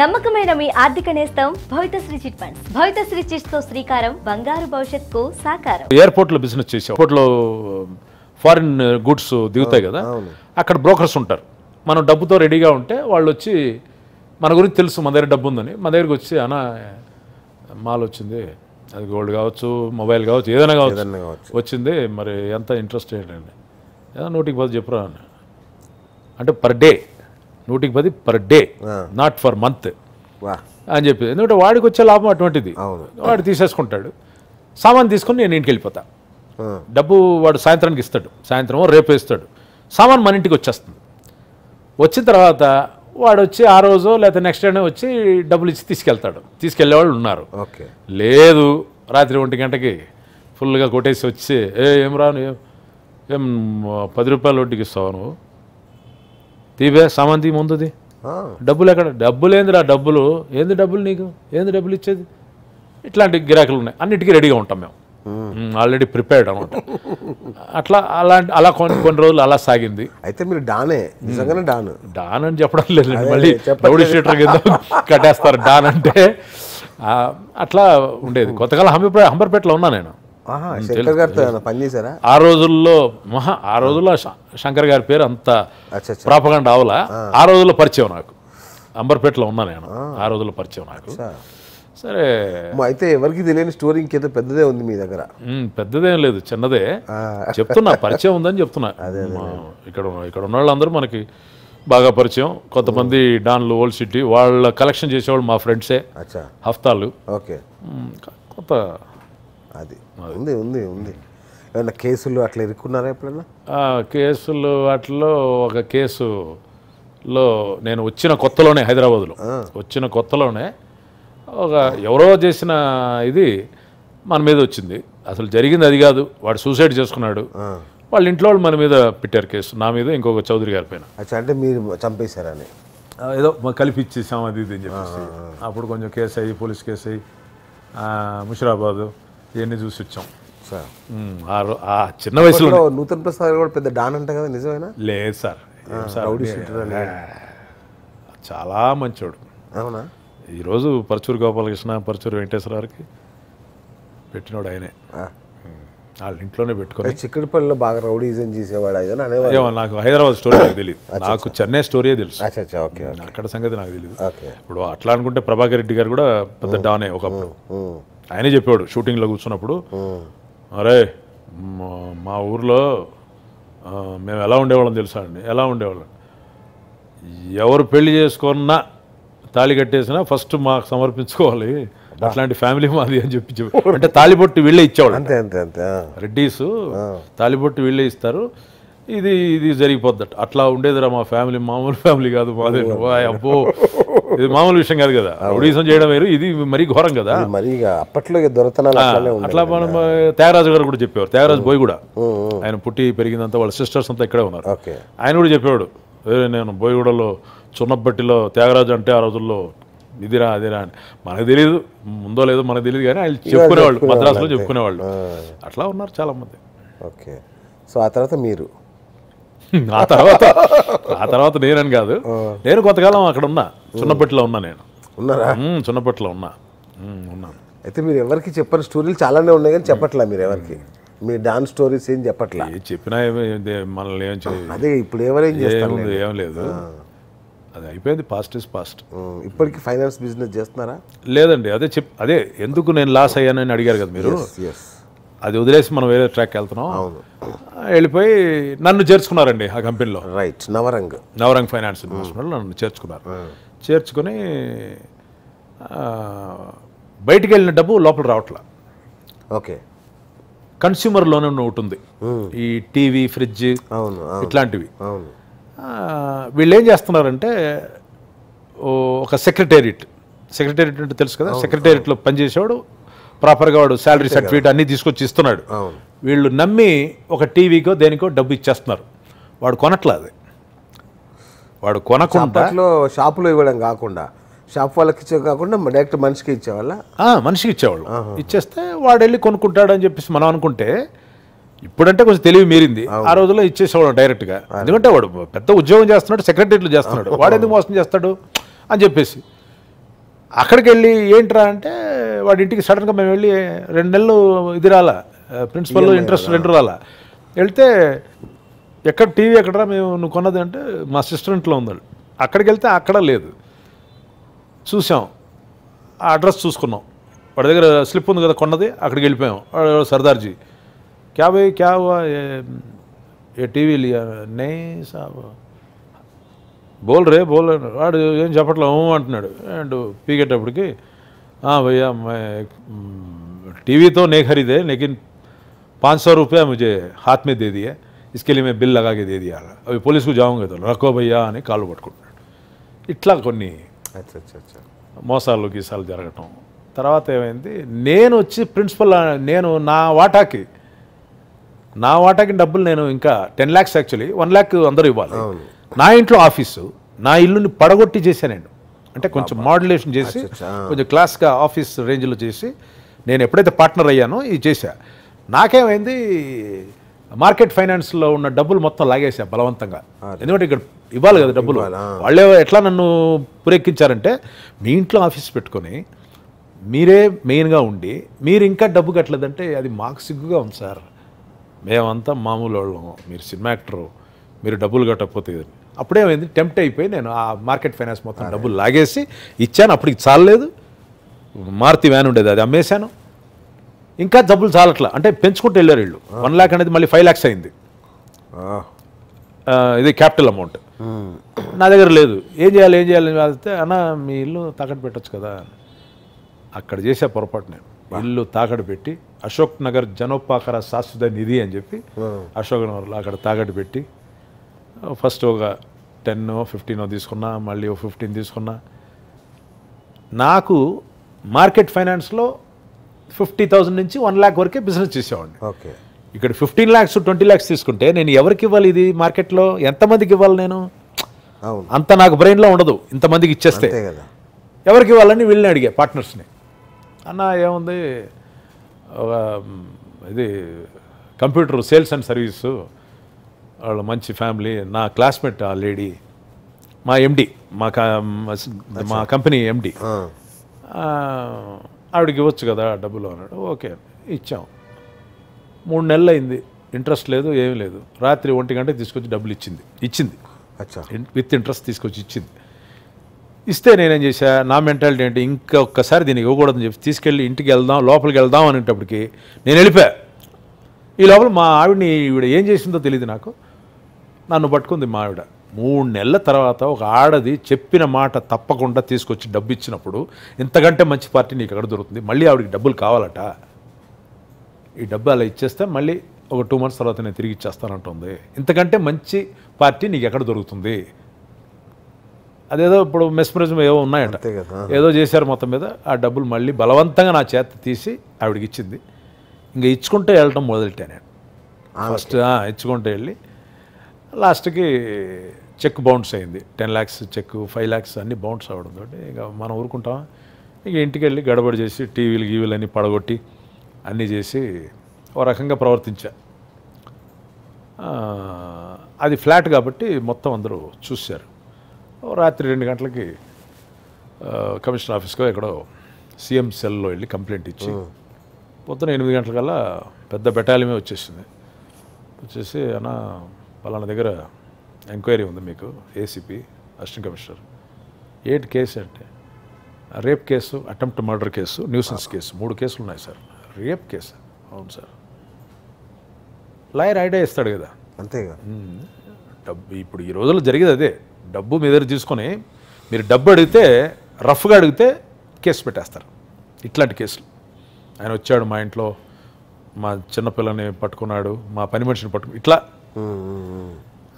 నమ్మకమైన మీ ఆర్థిక నేస్తం Bhavithasri chit funds Bhavithasri chits తో శ్రీకారం బంగారు కు సాకారం ఎయిర్పోర్ట్ లో బిజినెస్ చేసే ఎయిర్పోర్ట్ లో ఫారిన్ uh, గుడ్స్ దిగుతాయి కదా అక్కడ బ్రోకర్స్ ఉంటారు మనం డబ్బుతో రెడీగా ఉంటే వాళ్ళు వచ్చి మన గురించి తెలుసు మన దగ్గర డబ్బు ఉందని మన దగ్గరికి వచ్చి అన్న మాల్ వచ్చింది అది గోల్డ్ కావచ్చు మొబైల్ కావచ్చు ఏదైనా కావచ్చు వచ్చింది మరి ఎంత ఇంట్రెస్ట్ ఏంటండి ఏదైనా నోటికి పది చెప్పురా అంటే పర్ డే నూటికి పది per day not for month అని చెప్పి ఎందుకంటే వాడికి వచ్చే లాభం అటువంటిది వాడు తీసేసుకుంటాడు సామాన్ తీసుకుని నేను ఇంటికి వెళ్ళిపోతా డబ్బు వాడు సాయంత్రానికి ఇస్తాడు సాయంత్రం రేపు ఇస్తాడు సామాన్ మన ఇంటికి వచ్చేస్తుంది వచ్చిన తర్వాత వాడు వచ్చి ఆ రోజు లేకపోతే నెక్స్ట్ డే వచ్చి డబ్బులు ఇచ్చి తీసుకెళ్తాడు తీసుకెళ్లేవాళ్ళు ఉన్నారు ఓకే లేదు రాత్రి ఒంటి గంటకి ఫుల్గా కొట్టేసి వచ్చి ఏ ఏం రాను ఏం పది రూపాయల వడ్డీకి ఇస్తావు నువ్వు తీవే సామాన్ తీ ముందుది డబ్బులు ఎక్కడ డబ్బులు ఏందిరా డబ్బులు ఏంది డబ్బులు నీకు ఏంది డబ్బులు ఇచ్చేది ఇట్లాంటి గిరాకులు ఉన్నాయి అన్నిటికీ రెడీగా ఉంటాం మేము ఆల్రెడీ ప్రిపేర్డ్ అనమాట అట్లా అలాంటి అలా కొన్ని కొన్ని రోజులు అలా సాగింది అయితే మీరు డానే డాన్ డాన్ అని చెప్పడం లేదు మళ్ళీ షీటర్ కింద కట్టేస్తారు డాన్ అంటే అట్లా ఉండేది కొత్తకాలం హంబర్పేట హంబర్పేటలో ఉన్నా నేను ఆ రోజుల్లో మహా ఆ రోజుల్లో శంకర్ గారి పేరు అంత ప్రాపగండ అవలా ఆ రోజుల్లో పరిచయం నాకు అంబర్పేటలో ఉన్నా నేను ఆ రోజుల్లో పరిచయం నాకు సరే అయితే ఎవరికి తెలియని స్టోరీ ఇంకేదో పెద్దదే ఉంది మీ దగ్గర పెద్దదేం లేదు చిన్నదే చెప్తున్నా పరిచయం ఉందని చెప్తున్నా ఇక్కడ ఇక్కడ ఉన్న వాళ్ళందరూ మనకి బాగా పరిచయం కొంతమంది డాన్లు ఓల్డ్ సిటీ వాళ్ళ కలెక్షన్ చేసేవాళ్ళు మా ఫ్రెండ్సే హఫ్తాలు ఓకే కొత్త అది ఉంది ఉంది ఉంది ఏమైనా కేసులు అట్లా ఇరుక్కున్నారా ఎప్పుడైనా కేసులు వాటిలో ఒక కేసులో నేను వచ్చిన కొత్తలోనే హైదరాబాద్లో వచ్చిన కొత్తలోనే ఒక ఎవరో చేసిన ఇది మన మీద వచ్చింది అసలు జరిగింది అది కాదు వాడు సూసైడ్ చేసుకున్నాడు వాళ్ళ ఇంట్లో వాళ్ళు మన మీద పెట్టారు కేసు నా మీద ఇంకొక చౌదరి గారి పైన అంటే మీరు చంపేశారని ఏదో ఇచ్చేసాం అది ఇది అని చెప్పేసి అప్పుడు కొంచెం కేసు అయ్యి పోలీస్ కేసు అయ్యి ముషిరాబాదు ఇవన్నీ చూసి వచ్చాం సార్ ఆ చిన్న వయసులో నూతన్ ప్రసాద్ కూడా పెద్ద డాన్ అంట కదా నిజమేనా లేదు సార్ చాలా మంచోడు అవునా ఈరోజు పరచూరు గోపాలకృష్ణ పరచూరు గారికి పెట్టినోడు ఆయనే వాళ్ళ ఇంట్లోనే పెట్టుకోవాలి చిక్కడిపల్లిలో బాగా రౌడీజం చేసేవాడు ఆయన నాకు హైదరాబాద్ స్టోరీ నాకు తెలియదు నాకు చెన్నై స్టోరీయే తెలుసు అక్కడ సంగతి నాకు తెలియదు ఇప్పుడు అట్లా అనుకుంటే ప్రభాకర్ రెడ్డి గారు కూడా పెద్ద డానే ఒకప్పుడు ఆయనే చెప్పాడు షూటింగ్లో కూర్చున్నప్పుడు అరే మా ఊర్లో మేము ఎలా ఉండేవాళ్ళం తెలుసా అండి ఎలా ఉండేవాళ్ళం ఎవరు పెళ్లి చేసుకున్నా తాళి కట్టేసినా ఫస్ట్ మాకు సమర్పించుకోవాలి అట్లాంటి ఫ్యామిలీ మాది అని చెప్పి అంటే తాలిబొట్టు వీళ్ళే ఇచ్చేవాళ్ళు అంతే అంతే అంతే రెడ్డీస్ తాలిబొట్టు వీళ్ళే ఇస్తారు ఇది ఇది జరిగిపోద్దట అట్లా ఉండేదిరా మా ఫ్యామిలీ మామూలు ఫ్యామిలీ కాదు మాదే అబ్బో ఇది మామూలు విషయం కాదు కదా ఒడిసం చేయడం వేరు ఇది మరీ ఘోరం కదా అప్పట్లో అట్లా మనం త్యాగరాజు గారు కూడా చెప్పేవారు త్యాగరాజు బోయ్ కూడా ఆయన పుట్టి పెరిగిందంతా వాళ్ళ సిస్టర్స్ అంతా ఇక్కడే ఉన్నారు ఆయన కూడా చెప్పేవాడు నేను బోయగూడలో చున్నప్పట్టిలో త్యాగరాజు అంటే ఆ రోజుల్లో ఇదిరా అదిరా అని మనకు తెలియదు ముందో లేదో మనకు తెలియదు కానీ వాళ్ళు చెప్పుకునేవాళ్ళు మద్రాసులో చెప్పుకునేవాళ్ళు అట్లా ఉన్నారు చాలా మంది ఓకే సో ఆ తర్వాత మీరు ఆ తర్వాత ఆ తర్వాత నేనని కాదు నేను కొంతకాలం అక్కడ ఉన్నా చిన్నప్పట్లో ఉన్నా నేను ఉన్నారా చిన్నప్పట్లో ఉన్నా ఉన్నాను అయితే మీరు ఎవరికి చెప్పని స్టోరీలు చాలానే ఉన్నాయి కానీ చెప్పట్లా మీరు ఎవరికి మీ డాన్స్ స్టోరీస్ ఏం చెప్పట్లా చెప్పినా మనల్ని ఏం అదే ఇప్పుడు ఏం చేస్తారు ఏం లేదు అది అయిపోయింది పాస్ట్ ఇస్ పాస్ట్ ఇప్పటికి ఫైనాన్స్ బిజినెస్ చేస్తున్నారా లేదండి అదే చెప్ అదే ఎందుకు నేను లాస్ అయ్యానని అడిగారు కదా మీరు అది వదిలేసి మనం వేరే ట్రాక్ వెళ్తున్నాం వెళ్ళిపోయి నన్ను చేర్చుకున్నారండి ఆ కంపెనీలో రైట్ నవరంగ్ నవరంగ్ ఫైనాన్స్ నన్ను చేర్చుకున్నారు చేర్చుకొని బయటికి వెళ్ళిన డబ్బు లోపల రావట్లా ఓకే కన్స్యూమర్ లోన్ ఉంటుంది ఈ టీవీ ఫ్రిడ్జ్ ఇట్లాంటివి వీళ్ళు ఏం చేస్తున్నారంటే ఒక సెక్రటేరియట్ సెక్రటేరియట్ అంటే తెలుసు కదా సెక్రటేరియట్లో పనిచేసేవాడు ప్రాపర్గా వాడు శాలరీ సర్టిఫికేట్ అన్నీ తీసుకొచ్చి ఇస్తున్నాడు వీళ్ళు నమ్మి ఒక టీవీకో దేనికో డబ్బు ఇచ్చేస్తున్నారు వాడు కొనట్లేదు వాడు కొనకుండా షాపులో ఇవ్వడం కాకుండా షాప్ వాళ్ళకి ఇచ్చే కాకుండా డైరెక్ట్ మనిషికి ఇచ్చేవాళ్ళ మనిషికి ఇచ్చేవాళ్ళు ఇచ్చేస్తే వాడు వెళ్ళి కొనుక్కుంటాడని చెప్పేసి మనం అనుకుంటే ఇప్పుడంటే కొంచెం తెలివి మీరింది ఆ రోజుల్లో ఇచ్చేసేవాడు డైరెక్ట్గా ఎందుకంటే వాడు పెద్ద ఉద్యోగం చేస్తున్నాడు సెక్రటరీలు చేస్తున్నాడు వాడు ఎందుకు మోసం చేస్తాడు అని చెప్పేసి అక్కడికి వెళ్ళి ఏంట్రా అంటే వాడి ఇంటికి సడన్గా మేము వెళ్ళి రెండు నెలలు ఇది రాలా ప్రిన్సిపల్ ఇంట్రెస్ట్ రెండు రాలా వెళ్తే ఎక్కడ టీవీ ఎక్కడరా మేము నువ్వు కొన్నది అంటే మా సిస్టర్ ఇంట్లో ఉందాడు అక్కడికి వెళ్తే అక్కడ లేదు చూసాం ఆ అడ్రస్ చూసుకున్నాం వాడి దగ్గర స్లిప్ ఉంది కదా కొన్నది అక్కడికి వెళ్ళిపోయాం సర్దార్జీ క్యా బై క్యా ఏ టీవీ నే సాబ్ బోల్ రే బోల్ వాడు ఏం చెప్పట్లేము అంటున్నాడు అండ్ పీకేటప్పటికి భయ్యా టీవీతో నే ఖరీదే లేకిన్ పాँच సో రూపాయ ముజే హాత్మే దేదియే इसके लिए బిల్ बिल लगा के అవి పోలీసుకు జావుంగే తోలు రకో అని కాళ్ళు పట్టుకుంటున్నాడు ఇట్లా కొన్ని మోసాలు గీసాలు జరగటం తర్వాత ఏమైంది నేను వచ్చి ప్రిన్సిపల్ నేను నా వాటాకి నా వాటాకి డబ్బులు నేను ఇంకా ten lakhs actually one lakh అందరూ ఇవ్వాలి నా ఇంట్లో ఆఫీసు నా ఇల్లుని పడగొట్టి చేశానండి అంటే కొంచెం మాడ్యులేషన్ చేసి కొంచెం క్లాస్గా ఆఫీస్ రేంజ్లో చేసి నేను ఎప్పుడైతే పార్ట్నర్ అయ్యానో ఇది చేశా నాకేమైంది మార్కెట్ ఫైనాన్స్లో ఉన్న డబ్బులు మొత్తం లాగేసా బలవంతంగా ఎందుకంటే ఇక్కడ ఇవ్వాలి కదా డబ్బులు వాళ్ళే ఎట్లా నన్ను పురెక్కించారంటే మీ ఇంట్లో ఆఫీస్ పెట్టుకొని మీరే మెయిన్గా ఉండి మీరు ఇంకా డబ్బు కట్టలేదంటే అది మాకు సిగ్గుగా ఉంది సార్ మేమంతా మామూలు వాళ్ళం మీరు సినిమా యాక్టరు మీరు డబ్బులు కట్టకపోతే అప్పుడేమైంది టెంప్ట్ అయిపోయి నేను ఆ మార్కెట్ ఫైనాన్స్ మొత్తం డబ్బులు లాగేసి ఇచ్చాను అప్పటికి చాలలేదు మారుతి వ్యాన్ ఉండేది అది అమ్మేశాను ఇంకా జబ్బులు చాలట్లా అంటే పెంచుకుంటూ వెళ్ళారు వీళ్ళు వన్ ల్యాక్ అనేది మళ్ళీ ఫైవ్ ల్యాక్స్ అయింది ఇది క్యాపిటల్ అమౌంట్ నా దగ్గర లేదు ఏం చేయాలి ఏం చేయాలి అయితే అన్న మీ ఇల్లు తాకట్టు పెట్టచ్చు కదా అక్కడ చేసే పొరపాటు నేను ఇల్లు తాకట్టు పెట్టి అశోక్ నగర్ జనోపాకర శాశ్వత నిధి అని చెప్పి అశోక్ నగర్లో అక్కడ తాకట్టు పెట్టి ఫస్ట్ ఒక టెన్ ఫిఫ్టీన్ తీసుకున్నా మళ్ళీ ఓ ఫిఫ్టీన్ తీసుకున్నా నాకు మార్కెట్ ఫైనాన్స్లో ఫిఫ్టీ థౌసండ్ నుంచి వన్ ల్యాక్ వరకే బిజినెస్ చేసేవాడిని ఓకే ఇక్కడ ఫిఫ్టీన్ ల్యాక్స్ ట్వంటీ ల్యాక్స్ తీసుకుంటే నేను ఎవరికి ఇవ్వాలి ఇది మార్కెట్లో ఎంతమందికి ఇవ్వాలి నేను అంత నాకు బ్రెయిన్లో ఉండదు ఇంతమందికి ఇచ్చేస్తే ఎవరికి ఇవ్వాలని వీళ్ళని అడిగా పార్ట్నర్స్ని అన్న ఏముంది ఇది కంప్యూటర్ సేల్స్ అండ్ సర్వీసు వాళ్ళ మంచి ఫ్యామిలీ నా క్లాస్మేట్ ఆ లేడీ మా ఎండి మా మా కంపెనీ ఎండి ఆవిడకి ఇవ్వచ్చు కదా డబ్బులు అన్నాడు ఓకే ఇచ్చాం మూడు నెలలు అయింది ఇంట్రెస్ట్ లేదు ఏం లేదు రాత్రి ఒంటి గంటకి తీసుకొచ్చి డబ్బులు ఇచ్చింది ఇచ్చింది విత్ ఇంట్రెస్ట్ తీసుకొచ్చి ఇచ్చింది ఇస్తే నేనేం చేశా నా మెంటాలిటీ ఏంటి ఇంకొకసారి దీనికి ఇవ్వకూడదని చెప్పి తీసుకెళ్ళి ఇంటికి వెళ్దాం లోపలికి వెళ్దాం అనేటప్పటికి నేను వెళ్ళిపా ఈ లోపల మా ఆవిడని ఈవిడ ఏం చేసిందో తెలియదు నాకు నన్ను పట్టుకుంది మా ఆవిడ మూడు నెలల తర్వాత ఒక ఆడది చెప్పిన మాట తప్పకుండా తీసుకొచ్చి డబ్బు ఇచ్చినప్పుడు ఇంతకంటే మంచి పార్టీ నీకు ఎక్కడ దొరుకుతుంది మళ్ళీ ఆవిడకి డబ్బులు కావాలట ఈ డబ్బు అలా ఇచ్చేస్తే మళ్ళీ ఒక టూ మంత్స్ తర్వాత నేను తిరిగి ఇచ్చేస్తానంటుంది ఇంతకంటే మంచి పార్టీ నీకు ఎక్కడ దొరుకుతుంది అదేదో ఇప్పుడు మెస్మరిజం ఏవో ఉన్నాయంట ఏదో చేశారు మొత్తం మీద ఆ డబ్బులు మళ్ళీ బలవంతంగా నా చేత తీసి ఆవిడకి ఇచ్చింది ఇంకా ఇచ్చుకుంటే వెళ్ళటం మొదలెట్టాను నేను ఫస్ట్ ఇచ్చుకుంటే వెళ్ళి లాస్ట్కి చెక్ బౌన్స్ అయింది ten lakhs cheque five lakhs అన్నీ బౌన్స్ అవ్వడం తోటి ఇక మనం ఊరుకుంటాం ఇక ఇంటికి వెళ్ళి గడబడి చేసి టీవీలు గీవీలు అన్నీ పడగొట్టి అన్నీ చేసి ఓ రకంగా ప్రవర్తించా అది ఫ్లాట్ కాబట్టి మొత్తం అందరూ చూశారు రాత్రి రెండు గంటలకి కమిషనర్ ఆఫీస్కో ఎక్కడో సీఎం సెల్లో వెళ్ళి కంప్లైంట్ ఇచ్చి పొద్దున ఎనిమిది గంటలకల్లా పెద్ద బెటాలియమే వచ్చేసింది వచ్చేసి అన్న పలానా దగ్గర ఎంక్వైరీ ఉంది మీకు ఏసీపీ అసిస్టెంట్ కమిషనర్ ఏంటి కేసు అంటే rape case attempt murder case nuisance case మూడు కేసులు ఉన్నాయి సార్ రేప్ కేసు అవును సార్ లాయర్ ఐడియా ఇస్తాడు కదా అంతేగా డబ్బు ఇప్పుడు ఈ రోజుల్లో జరిగేది అదే డబ్బు మీ దగ్గర తీసుకొని మీరు డబ్బు అడిగితే రఫ్గా అడిగితే కేసు పెట్టేస్తారు ఇట్లాంటి కేసులు ఆయన వచ్చాడు మా ఇంట్లో మా చిన్నపిల్లని పట్టుకున్నాడు మా పని మనిషిని పట్టుకు ఇట్లా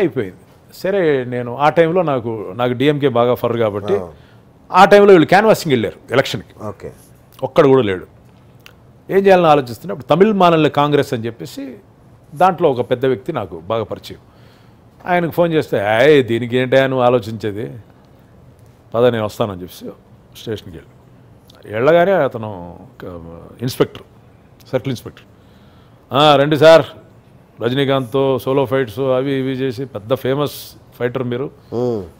అయిపోయింది సరే నేను ఆ టైంలో నాకు నాకు డిఎంకే బాగా ఫర్ కాబట్టి ఆ టైంలో వీళ్ళు క్యాన్వాసింగ్ వెళ్ళారు ఎలక్షన్కి ఓకే ఒక్కడ కూడా లేడు ఏం చేయాలని ఆలోచిస్తున్నా అప్పుడు తమిళ మానల కాంగ్రెస్ అని చెప్పేసి దాంట్లో ఒక పెద్ద వ్యక్తి నాకు బాగా పరిచయం ఆయనకు ఫోన్ చేస్తే ఆయ్ దీనికి ఏంటా నువ్వు ఆలోచించేది పద నేను వస్తానని చెప్పేసి స్టేషన్కి వెళ్ళి వెళ్ళగానే అతను ఇన్స్పెక్టర్ సర్కిల్ ఇన్స్పెక్టర్ రండి సార్ రజనీకాంత్తో సోలో ఫైట్స్ అవి ఇవి చేసి పెద్ద ఫేమస్ ఫైటర్ మీరు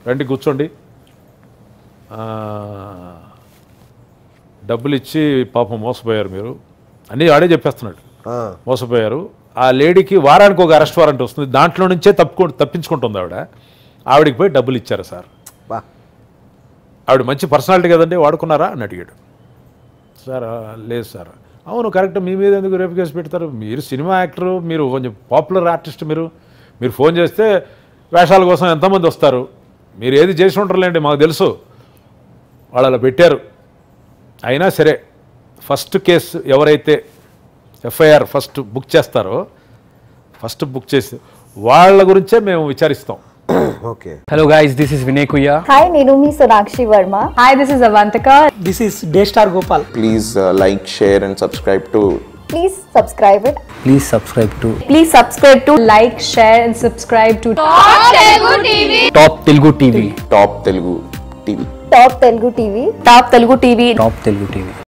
రండి కూర్చోండి డబ్బులు ఇచ్చి పాపం మోసపోయారు మీరు అన్నీ ఆడే చెప్పేస్తున్నాడు మోసపోయారు ఆ లేడీకి వారానికి ఒక అరెస్ట్ వారెంట్ వస్తుంది దాంట్లో నుంచే తప్పుకు తప్పించుకుంటుంది ఆవిడ ఆవిడికి పోయి డబ్బులు ఇచ్చారు సార్ ఆవిడ మంచి పర్సనాలిటీ కదండి వాడుకున్నారా అని అడిగాడు సార్ లేదు సార్ అవును కరెక్ట్ మీ మీద ఎందుకు రేపు కేసు పెడతారు మీరు సినిమా యాక్టరు మీరు కొంచెం పాపులర్ ఆర్టిస్ట్ మీరు మీరు ఫోన్ చేస్తే వేషాల కోసం ఎంతమంది వస్తారు మీరు ఏది చేసి ఉంటారులేండి మాకు తెలుసు వాళ్ళు అలా పెట్టారు అయినా సరే ఫస్ట్ కేసు ఎవరైతే ఎఫ్ఐఆర్ ఫస్ట్ బుక్ చేస్తారో ఫస్ట్ బుక్ చేసి వాళ్ళ గురించే మేము విచారిస్తాం okay hello guys this is Vinay Kuyya hi నేను మీ Sonakshi Varma hi this is Avantika this is day star Gopal please like share and subscribe to please subscribe it please subscribe to please subscribe to like share and subscribe to top Telugu TV top Telugu TV top Telugu TV top Telugu TV top Telugu TV top Telugu TV